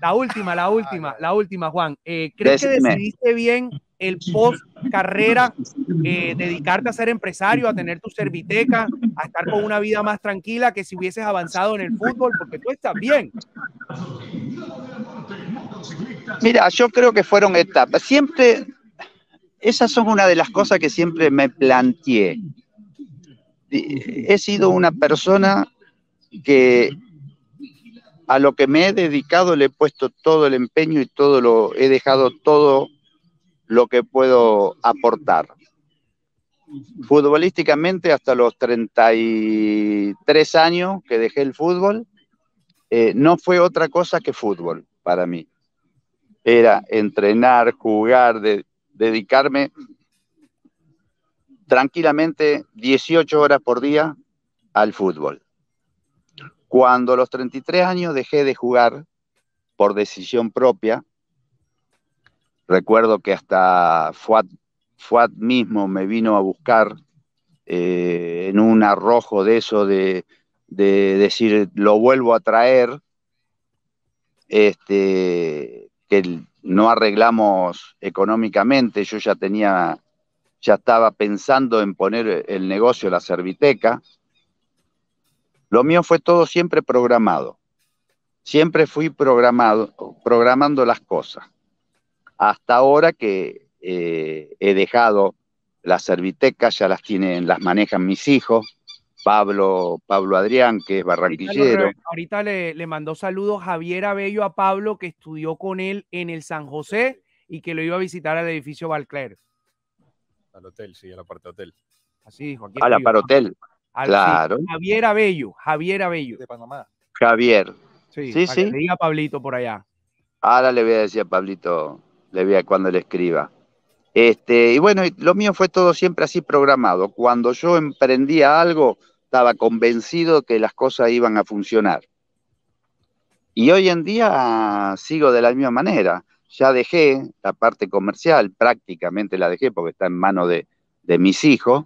La última, la última, la última, Juan. Eh, ¿Crees que decidiste bien el post carrera, eh, dedicarte a ser empresario, a tener tu serviteca, a estar con una vida más tranquila que si hubieses avanzado en el fútbol? Porque tú estás bien. Mira, yo creo que fueron etapas. Siempre, esas son una de las cosas que siempre me planteé. He sido una persona que a lo que me he dedicado le he puesto todo el empeño y todo lo he dejado todo lo que puedo aportar. Futbolísticamente hasta los 33 años que dejé el fútbol, eh, no fue otra cosa que fútbol para mí. Era entrenar, jugar, dedicarme tranquilamente 18 horas por día al fútbol. Cuando a los 33 años dejé de jugar por decisión propia, recuerdo que hasta Fuat, mismo me vino a buscar eh, en un arrojo de eso, de, decir, lo vuelvo a traer, este, que no arreglamos económicamente, yo ya tenía, ya estaba pensando en poner el negocio, la serviteca, lo mío fue todo siempre programado. Siempre fui programado, programando las cosas. Hasta ahora que eh, he dejado las servitecas, ya las tienen, las manejan mis hijos. Pablo, Pablo Adrián, que es barranquillero. Ahorita, le, mandó saludos Javier Abello a Pablo, que estudió con él en el San José y que lo iba a visitar al edificio Valcler. Al hotel, sí, a la parte hotel. Así dijo. a la parte hotel claro. Javier Abello, Javier Abello. De Panamá. Javier. Sí, sí. le diga a Pablito por allá. Ahora le voy a decir a Pablito, le voy a cuando le escriba. Este, y bueno, lo mío fue todo siempre así programado. Cuando yo emprendía algo, estaba convencido que las cosas iban a funcionar. Y hoy en día sigo de la misma manera. Ya dejé la parte comercial, prácticamente la dejé porque está en manos de, de mis hijos,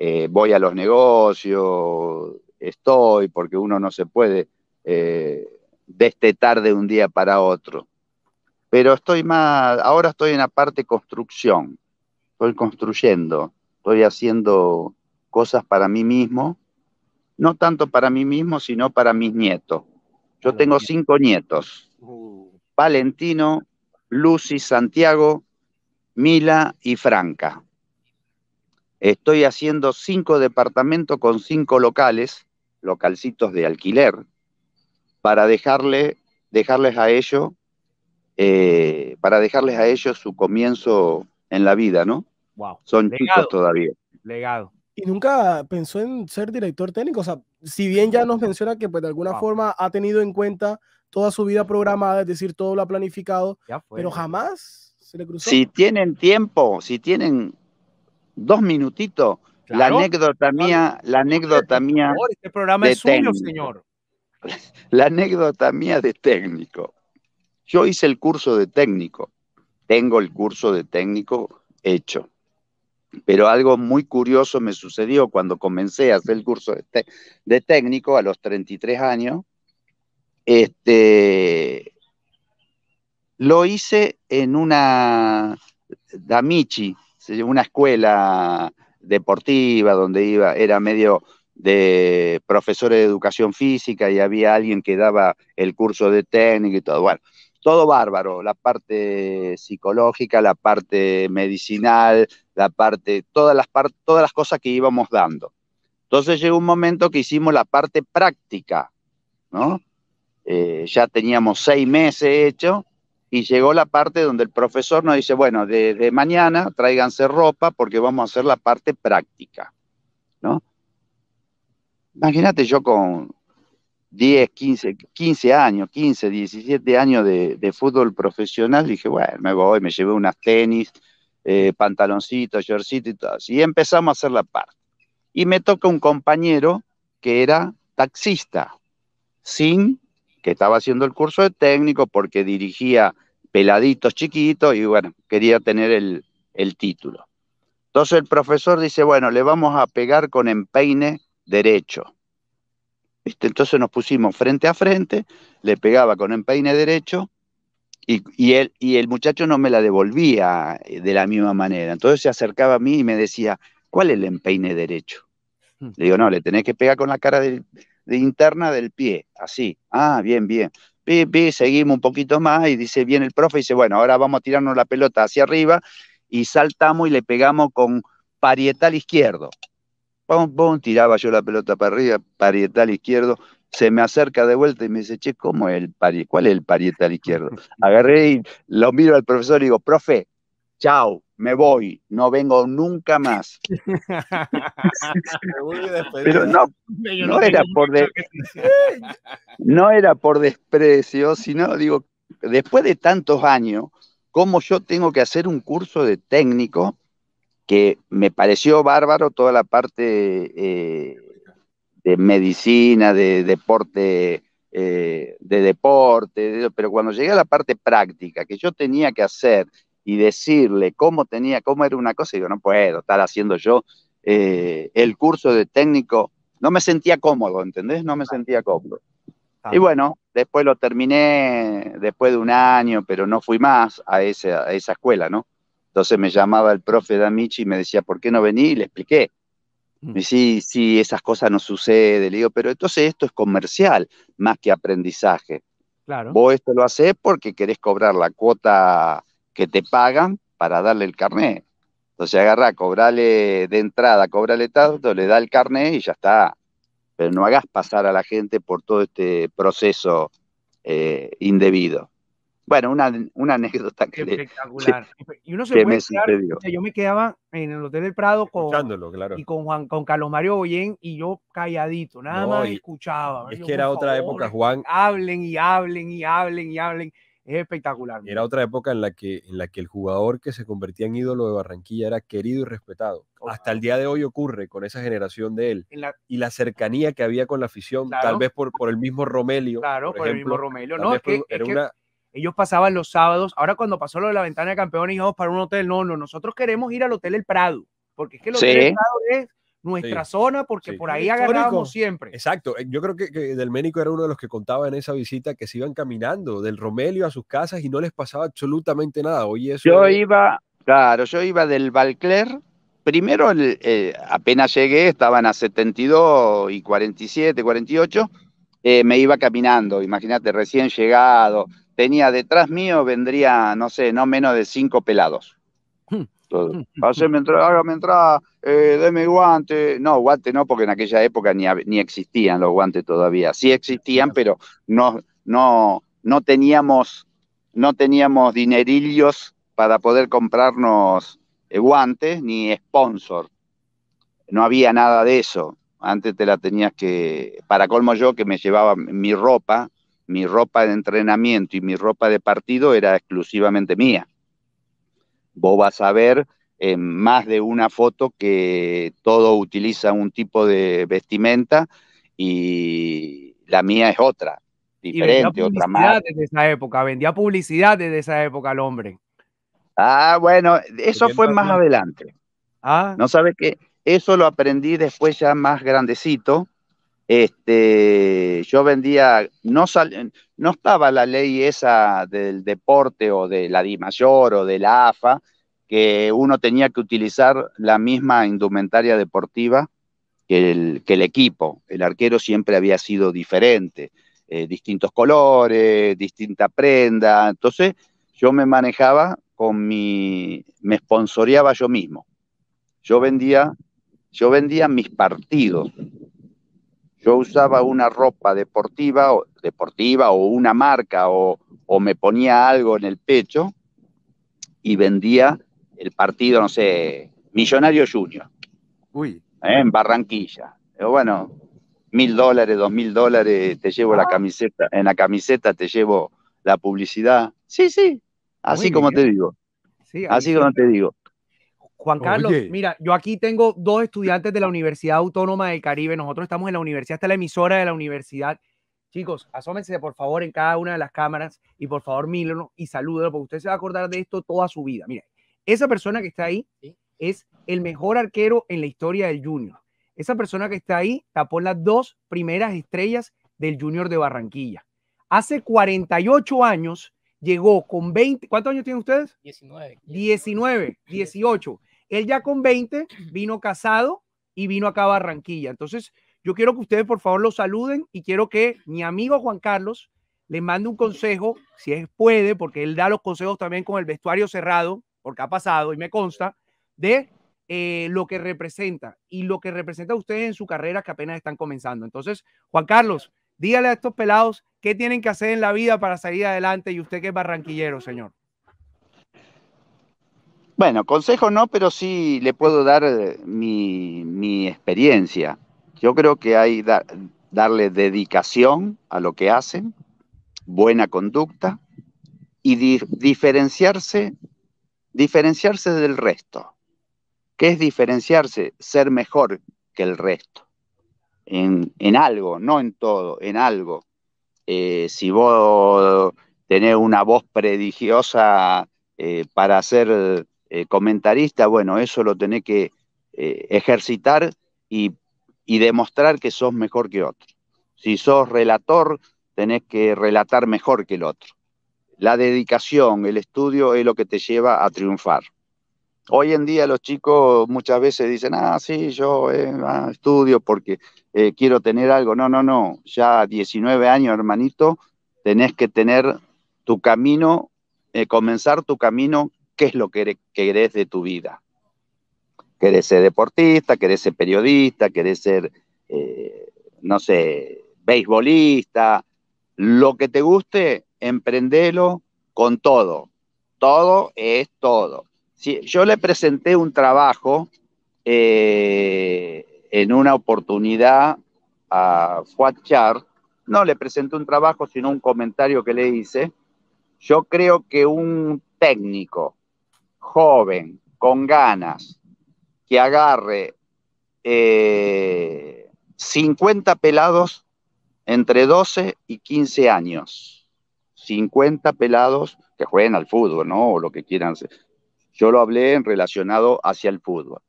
eh, voy a los negocios, estoy, porque uno no se puede eh, destetar de un día para otro. Pero estoy más, ahora estoy en la parte construcción, estoy construyendo, estoy haciendo cosas para mí mismo, no tanto para mí mismo, sino para mis nietos. Yo tengo cinco nietos, uh. Valentino, Lucy, Santiago, Mila y Franca. Estoy haciendo cinco departamentos con cinco locales, localcitos de alquiler, para dejarle, dejarles a ellos, eh, para dejarles a ellos su comienzo en la vida, ¿no? Wow. Son chicos todavía. Legado. Y nunca pensó en ser director técnico, o sea, si bien ya nos menciona que pues de alguna forma ha tenido en cuenta toda su vida programada, es decir, todo lo ha planificado, pero jamás se le cruzó. Si tienen tiempo, si tienen dos minutitos la anécdota mía, la anécdota mía. este programa es suyo, señor. La anécdota mía de técnico. Yo hice el curso de técnico. Tengo el curso de técnico hecho. Pero algo muy curioso me sucedió cuando comencé a hacer el curso de, de técnico a los 33 años. Este, lo hice en una Damichi, una escuela deportiva donde iba, era medio de profesores de educación física y había alguien que daba el curso de técnica y todo. Bueno, todo bárbaro, la parte psicológica, la parte medicinal, la parte, todas las, todas las cosas que íbamos dando. Entonces llegó un momento que hicimos la parte práctica, ¿no? Eh, ya teníamos seis meses hecho y llegó la parte donde el profesor nos dice, bueno, de, mañana tráiganse ropa porque vamos a hacer la parte práctica, ¿no? Imagínate yo con 10, 15, 15 años, 15, 17 años de, fútbol profesional, dije, bueno, me voy, me llevé unas tenis, eh, pantaloncitos, shortcitos y todo Y empezamos a hacer la parte. Y me toca un compañero que era taxista, sin que estaba haciendo el curso de técnico porque dirigía peladitos chiquitos y bueno, quería tener el, título. Entonces el profesor dice, bueno, le vamos a pegar con empeine derecho. Entonces nos pusimos frente a frente, le pegaba con empeine derecho y, él, y el muchacho no me la devolvía eh, de la misma manera. Entonces se acercaba a mí y me decía, ¿cuál es el empeine derecho? Hmm. Le digo, no, le tenés que pegar con la cara del, de interna del pie, así. Ah, bien, bien. Pi, pi, seguimos un poquito más y dice, viene el profe dice, bueno, ahora vamos a tirarnos la pelota hacia arriba y saltamos y le pegamos con parietal izquierdo. Pum, pum, tiraba yo la pelota para arriba, parietal izquierdo, se me acerca de vuelta y me dice, che, ¿cómo es el ¿Cuál es el parietal izquierdo? Agarré y lo miro al profesor y digo, profe, chao, me voy, no vengo nunca más. Pero no, no, era por no era por desprecio, sino digo, después de tantos años, ¿cómo yo tengo que hacer un curso de técnico? que me pareció bárbaro toda la parte eh, de medicina, de deporte, eh, de deporte, pero cuando llegué a la parte práctica que yo tenía que hacer y decirle cómo tenía, cómo era una cosa, digo, no puedo estar haciendo yo eh, el curso de técnico, no me sentía cómodo, ¿entendés? No me sentía cómodo. Y bueno, después lo terminé después de un año, pero no fui más a esa, esa escuela, ¿no? Entonces me llamaba el profe Damichi y me decía, ¿por qué no vení? Y le expliqué. Mm. Y sí, sí, esas cosas no suceden. Le digo, pero entonces esto es comercial más que aprendizaje. Claro. Vos esto lo haces porque querés cobrar la cuota que te pagan para darle el carnet. Entonces agarra, cobrale de entrada, cobrale tanto, le da el carnet y ya está. Pero no hagas pasar a la gente por todo este proceso eh, indebido. Bueno, una, anécdota que espectacular. y uno se puede yo me quedaba en el Hotel del Prado con, y con Juan, con Carlos Mario y yo calladito, nada más escuchaba. Es que era otra época, Juan. Hablen y hablen y hablen y hablen es espectacular. Era otra época en la, que, en la que el jugador que se convertía en ídolo de Barranquilla era querido y respetado. Hasta el día de hoy ocurre con esa generación de él. y la cercanía que había con la afición, tal vez por, por el mismo Romelio. Claro, por, el mismo Romelio. No, era ellos pasaban los sábados. Ahora cuando pasó lo de la ventana de campeones, íbamos para un hotel. No, no, nosotros queremos ir al Hotel El Prado. Porque es que el Hotel Prado es nuestra zona, porque por ahí agarrábamos siempre. Exacto, eh, yo creo que, que, Del Ménico era uno de los que contaba en esa visita que se iban caminando del Romelio a sus casas y no les pasaba absolutamente nada. Oye, eso... Yo iba, claro, yo iba del Valcler, primero eh, apenas llegué, estaban a 72 y 47, 48, eh, me iba caminando, imagínate, recién llegado, tenía detrás mío, vendría, no sé, no menos de cinco pelados. Hmm. Todo. Mm, mm, mm. entrar, hágame entrada, eh, guante. No, guante no, porque en aquella época ni, existían los guantes todavía. Sí existían, pero no, no, no teníamos, no teníamos dinerillos para poder comprarnos eh, guantes ni sponsor. No había nada de eso. Antes te la tenías que, para colmo yo que me llevaba mi ropa, mi ropa de entrenamiento y mi ropa de partido era exclusivamente mía Vos vas a ver en eh, más de una foto que todo utiliza un tipo de vestimenta y la mía es otra, diferente, otra más. Desde esa época, vendía publicidad desde esa época al hombre. Ah, bueno, eso fue más adelante. Ah. No sabes que eso lo aprendí después ya más grandecito. Este, yo vendía, no, no estaba la ley esa del deporte o de la DIMAYOR o de la AFA, que uno tenía que utilizar la misma indumentaria deportiva que el, equipo. El arquero siempre había sido diferente, eh, distintos colores, distinta prenda. Entonces yo me manejaba con mi, me sponsoreaba yo mismo. Yo vendía, yo vendía mis partidos. Yo usaba una ropa deportiva, o, deportiva o una marca o me ponía algo en el pecho y vendía el partido, no sé, Millonario Junior. Uy. ¿Eh? En Barranquilla. bueno, mil dólares, dos mil dólares, te llevo la ah. camiseta, en la camiseta te llevo la publicidad. Sí, sí, así como te digo. Sí, así como te digo. Juan Carlos, mira, yo aquí tengo dos estudiantes de la Universidad Autónoma del Caribe. Nosotros estamos en la universidad, está la emisora de la universidad. Chicos, asómense por favor en cada una de las cámaras y por favor mírenlo y salúdenlo, porque usted se va a acordar de esto toda su vida. Mira, esa persona que está ahí es el mejor arquero en la historia del Junior. Esa persona que está ahí tapó las dos primeras estrellas del Junior de Barranquilla. Hace 48 años llegó con 20, ¿cuántos años tienen ustedes? 19. 19, 18. Él ya con 20 vino casado y vino acá a Barranquilla. Entonces, yo quiero que ustedes por favor lo saluden y quiero que mi amigo Juan Carlos le mande un consejo, si es puede, porque él da los consejos también con el vestuario cerrado, porque ha pasado y me consta, de eh, lo que representa y lo que representa a ustedes en su carrera que apenas están comenzando. Entonces, Juan Carlos, dígale a estos pelados qué tienen que hacer en la vida para salir adelante y usted que es barranquillero, señor. Bueno, consejo no, pero sí le puedo dar eh, mi, experiencia. Yo creo que hay que darle dedicación a lo que hacen, buena conducta y diferenciarse Diferenciarse del resto. ¿Qué es diferenciarse? Ser mejor que el resto. En, algo, no en todo, en algo. Eh, si vos tenés una voz prodigiosa eh, para ser eh, comentarista, bueno, eso lo tenés que ejercitar y, y demostrar que sos mejor que otro. Si sos relator, tenés que relatar mejor que el otro la dedicación, el estudio es lo que te lleva a triunfar. Hoy en día los chicos muchas veces dicen, ah, sí, yo eh, ah, estudio porque eh, quiero tener algo. No, no, no, ya a 19 años, hermanito, tenés que tener tu camino, eh, comenzar tu camino, qué es lo que querés de tu vida. Querés ser deportista, querés ser periodista, querés ser, no sé, beisbolista, lo que te guste, emprendelo con todo. Todo es todo. Si yo le presenté un trabajo eh, en una oportunidad a Fuad No le presenté un trabajo, sino un comentario que le hice. Yo creo que un técnico joven, con ganas, que agarre 50 eh, pelados entre 12 y 15 años 50 pelados que jueguen al fútbol, ¿no? O lo que quieran. Yo lo hablé en relacionado hacia el fútbol.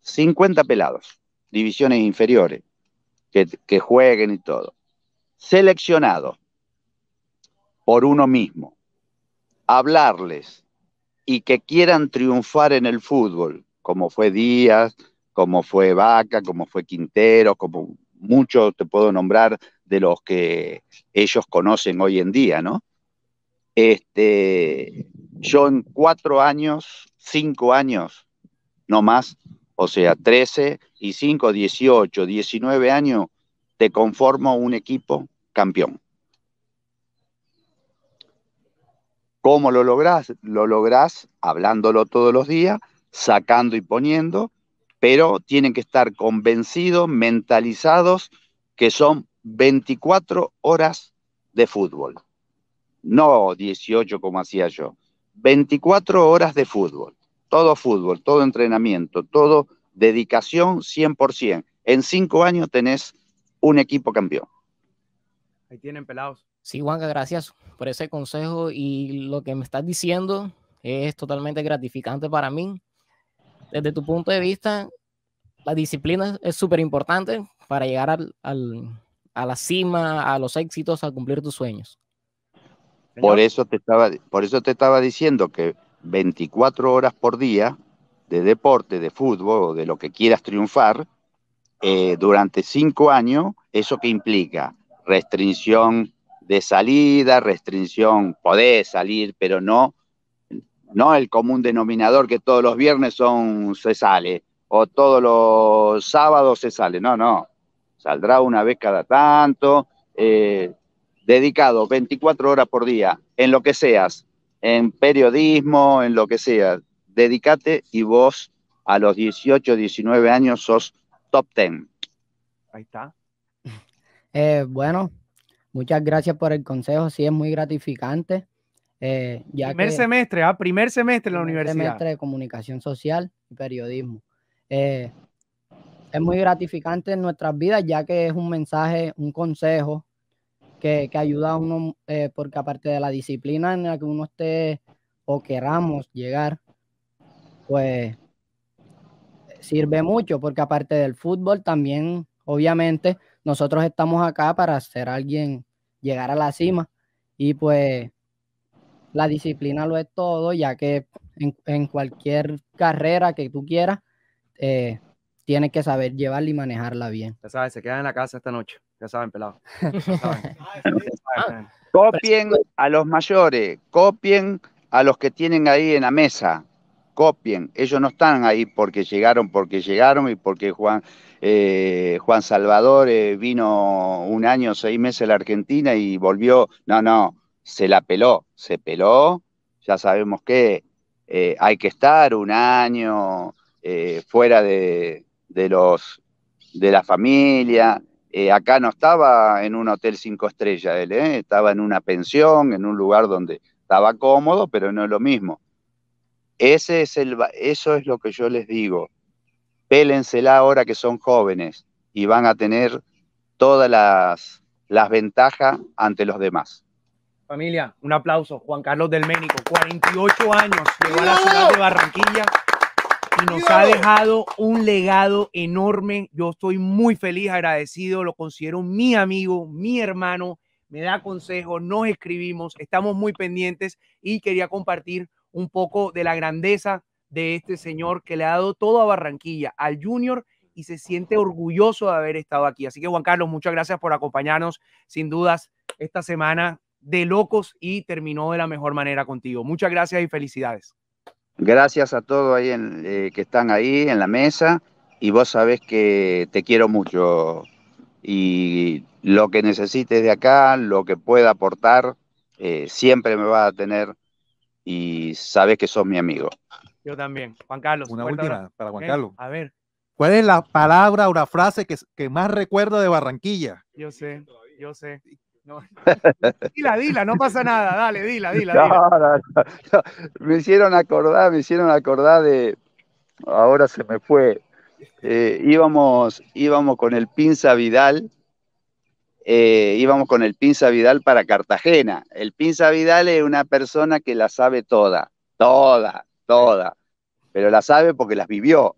50 pelados, divisiones inferiores, que, jueguen y todo. Seleccionado por uno mismo. Hablarles y que quieran triunfar en el fútbol, como fue Díaz, como fue Vaca, como fue Quintero, como muchos te puedo nombrar de los que ellos conocen hoy en día, ¿no? Este, yo en cuatro años, cinco años, no más, o sea, 13 y cinco, 18, 19 años, te conformo un equipo campeón. ¿Cómo lo lográs? Lo lográs hablándolo todos los días, sacando y poniendo, pero tienen que estar convencidos, mentalizados, que son 24 horas de fútbol no 18 como hacía yo, 24 horas de fútbol, todo fútbol, todo entrenamiento, todo dedicación 100%. En cinco años tenés un equipo campeón. Ahí tienen pelados. Sí, Juanca, gracias por ese consejo y lo que me estás diciendo es totalmente gratificante para mí. Desde tu punto de vista, la disciplina es súper importante para llegar a la cima, a los éxitos, a cumplir tus sueños. Por eso, te estaba, por eso te estaba diciendo que 24 horas por día de deporte, de fútbol o de lo que quieras triunfar, eh, durante cinco años, ¿eso que implica? Restricción de salida, restricción, podés salir, pero no, no el común denominador que todos los viernes son, se sale o todos los sábados se sale, no, no, saldrá una vez cada tanto, eh, dedicado 24 horas por día en lo que seas, en periodismo, en lo que sea, dedícate y vos a los 18, 19 años sos top 10. Ahí está. Eh, bueno, muchas gracias por el consejo, sí es muy gratificante. Eh, primer semestre, ah, primer semestre en la universidad. Semestre de comunicación social y periodismo. Eh, es muy gratificante en nuestras vidas ya que es un mensaje, un consejo que, ayuda a uno, eh, porque aparte de la disciplina en la que uno esté o queramos llegar, pues sirve mucho, porque aparte del fútbol también, obviamente, nosotros estamos acá para ser alguien, llegar a la cima, y pues la disciplina lo es todo, ya que en, cualquier carrera que tú quieras, eh, tienes que saber llevarla y manejarla bien. Ya sabes, se queda en la casa esta noche saben, pelado. Ah, ah, copien a los mayores, copien a los que tienen ahí en la mesa, copien. Ellos no están ahí porque llegaron, porque llegaron y porque Juan, eh, Juan Salvador eh, vino un año, seis meses a la Argentina y volvió. No, no, se la peló, se peló. Ya sabemos que eh, hay que estar un año fuera de, de, los, de la familia, eh, acá no estaba en un hotel cinco estrellas él, ¿eh? estaba en una pensión, en un lugar donde estaba cómodo, pero no es lo mismo. Ese es el, eso es lo que yo les digo. Pélensela ahora que son jóvenes y van a tener todas las, las ventajas ante los demás. Familia, un aplauso. Juan Carlos del Ménico, 48 años, llegó a la ciudad de Barranquilla nos ha dejado un legado enorme. Yo estoy muy feliz, agradecido, lo considero mi amigo, mi hermano, me da consejos, nos escribimos, estamos muy pendientes y quería compartir un poco de la grandeza de este señor que le ha dado todo a Barranquilla, al Junior y se siente orgulloso de haber estado aquí. Así que Juan Carlos, muchas gracias por acompañarnos, sin dudas, esta semana de locos y terminó de la mejor manera contigo. Muchas gracias y felicidades. Gracias a todos ahí eh, que están ahí en la mesa y vos sabés que te quiero mucho y lo que necesites de acá, lo que pueda aportar, eh, siempre me vas a tener y sabes que sos mi amigo. Yo también. Juan Carlos. Una última para Juan Carlos. A ver. ¿Cuál es la palabra o la frase que, que más recuerdo de Barranquilla? Yo sé, yo sé. Dila, dila, no pasa nada, dale, dila, dila. me hicieron acordar, me hicieron acordar de. Ahora se me fue. Eh, íbamos, íbamos con el Pinza Vidal, eh, íbamos con el Pinza Vidal para Cartagena. El Pinza Vidal es una persona que la sabe toda, toda, toda, pero la sabe porque las vivió.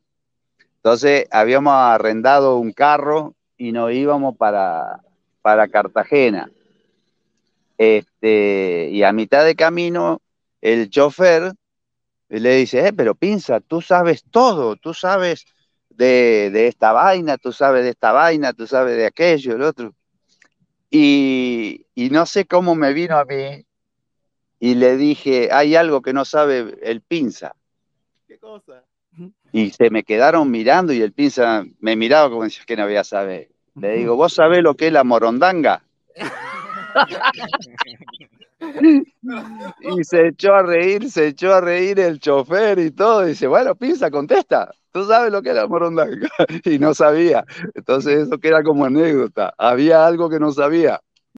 Entonces habíamos arrendado un carro y nos íbamos para, para Cartagena. Este, y a mitad de camino, el chofer le dice, eh, pero Pinza, tú sabes todo, tú sabes de, esta vaina, tú sabes de esta vaina, tú sabes de aquello, el otro. Y, no sé cómo me vino a mí y le dije, hay algo que no sabe el Pinza. ¿Qué cosa? Y se me quedaron mirando y el Pinza me miraba como decía que no había sabido. Le digo, ¿vos sabés lo que es la morondanga? y se echó a reír, se echó a reír el chofer y todo. dice, bueno, pinza, contesta. Tú sabes lo que es la morondanga. y no sabía. Entonces eso que era como anécdota. Había algo que no sabía.